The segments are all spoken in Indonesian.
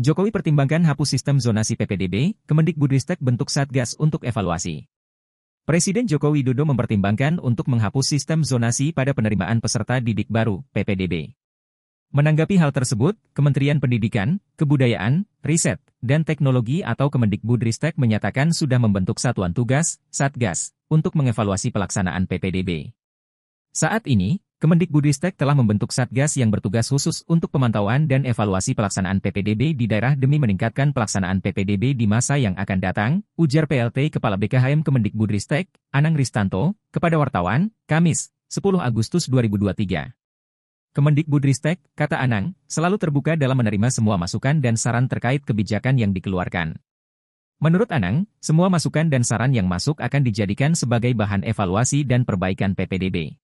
Jokowi pertimbangkan hapus sistem zonasi PPDB, Kemendikbudristek bentuk Satgas untuk evaluasi. Presiden Joko Widodo mempertimbangkan untuk menghapus sistem zonasi pada penerimaan peserta didik baru, PPDB. Menanggapi hal tersebut, Kementerian Pendidikan, Kebudayaan, Riset, dan Teknologi atau Kemendikbudristek menyatakan sudah membentuk satuan tugas, Satgas, untuk mengevaluasi pelaksanaan PPDB. Saat ini, Kemendikbudristek telah membentuk Satgas yang bertugas khusus untuk pemantauan dan evaluasi pelaksanaan PPDB di daerah demi meningkatkan pelaksanaan PPDB di masa yang akan datang, ujar PLT Kepala BKHM Kemendik Anang Ristanto, kepada wartawan, Kamis, 10 Agustus 2023. Kemendikbudristek, kata Anang, selalu terbuka dalam menerima semua masukan dan saran terkait kebijakan yang dikeluarkan. Menurut Anang, semua masukan dan saran yang masuk akan dijadikan sebagai bahan evaluasi dan perbaikan PPDB.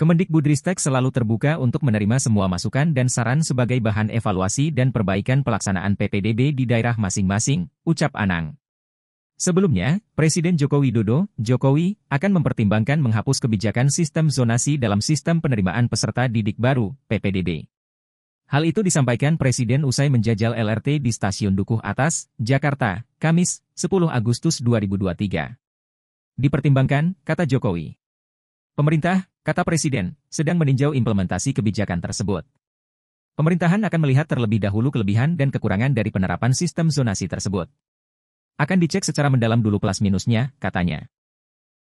Kemendikbudristek selalu terbuka untuk menerima semua masukan dan saran sebagai bahan evaluasi dan perbaikan pelaksanaan PPDB di daerah masing-masing, ucap Anang. Sebelumnya, Presiden Joko Widodo, Jokowi, akan mempertimbangkan menghapus kebijakan sistem zonasi dalam sistem penerimaan peserta didik baru, PPDB. Hal itu disampaikan Presiden usai menjajal LRT di Stasiun Dukuh Atas, Jakarta, Kamis, 10 Agustus 2023. Dipertimbangkan, kata Jokowi. Pemerintah, kata Presiden, sedang meninjau implementasi kebijakan tersebut. Pemerintahan akan melihat terlebih dahulu kelebihan dan kekurangan dari penerapan sistem zonasi tersebut. Akan dicek secara mendalam dulu plus minusnya, katanya.